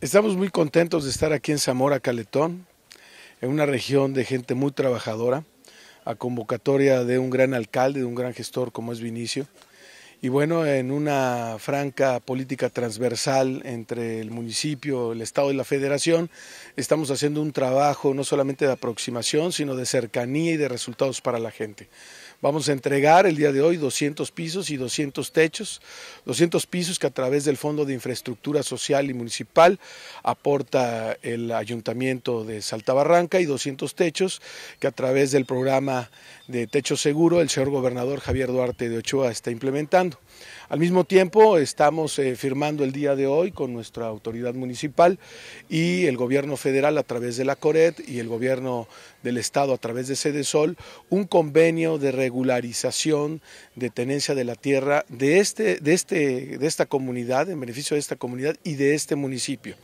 Estamos muy contentos de estar aquí en Zamora, Caletón, en una región de gente muy trabajadora, a convocatoria de un gran alcalde, de un gran gestor como es Vinicio y bueno, en una franca política transversal entre el municipio, el Estado y la Federación, estamos haciendo un trabajo no solamente de aproximación, sino de cercanía y de resultados para la gente. Vamos a entregar el día de hoy 200 pisos y 200 techos, 200 pisos que a través del Fondo de Infraestructura Social y Municipal aporta el Ayuntamiento de Saltabarranca y 200 techos que a través del programa de Techo Seguro el señor gobernador Javier Duarte de Ochoa está implementando al mismo tiempo estamos eh, firmando el día de hoy con nuestra autoridad municipal y el gobierno federal a través de la CORET y el gobierno del estado a través de sol un convenio de regularización de tenencia de la tierra de, este, de, este, de esta comunidad, en beneficio de esta comunidad y de este municipio.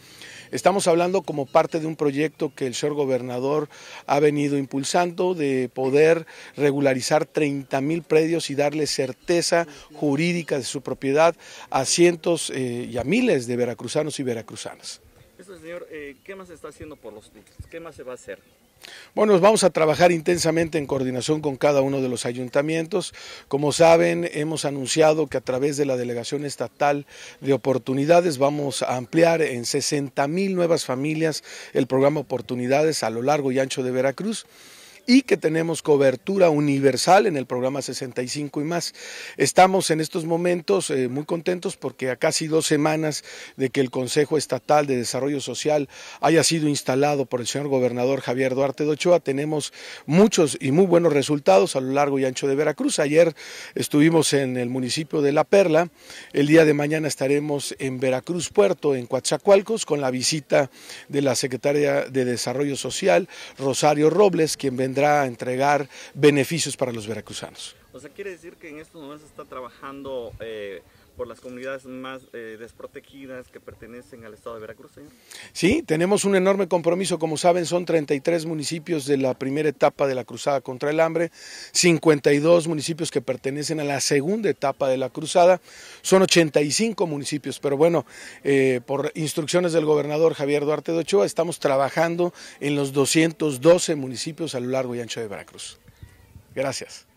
Estamos hablando como parte de un proyecto que el señor gobernador ha venido impulsando de poder regularizar 30 mil predios y darle certeza jurídica de su propiedad a cientos eh, y a miles de veracruzanos y veracruzanas. señor, eh, ¿qué más se está haciendo por los ¿Qué más se va a hacer? Bueno, vamos a trabajar intensamente en coordinación con cada uno de los ayuntamientos. Como saben, hemos anunciado que a través de la Delegación Estatal de Oportunidades vamos a ampliar en 60 mil nuevas familias el programa Oportunidades a lo largo y ancho de Veracruz y que tenemos cobertura universal en el programa 65 y más. Estamos en estos momentos eh, muy contentos porque a casi dos semanas de que el Consejo Estatal de Desarrollo Social haya sido instalado por el señor gobernador Javier Duarte de Ochoa, tenemos muchos y muy buenos resultados a lo largo y ancho de Veracruz. Ayer estuvimos en el municipio de La Perla, el día de mañana estaremos en Veracruz Puerto, en Coatzacoalcos, con la visita de la secretaria de Desarrollo Social, Rosario Robles, quien vendrá a entregar beneficios para los veracruzanos. O sea, quiere decir que en estos momentos se está trabajando... Eh por las comunidades más eh, desprotegidas que pertenecen al estado de Veracruz, Sí, tenemos un enorme compromiso. Como saben, son 33 municipios de la primera etapa de la cruzada contra el hambre, 52 municipios que pertenecen a la segunda etapa de la cruzada, son 85 municipios. Pero bueno, eh, por instrucciones del gobernador Javier Duarte de Ochoa, estamos trabajando en los 212 municipios a lo largo y ancho de Veracruz. Gracias.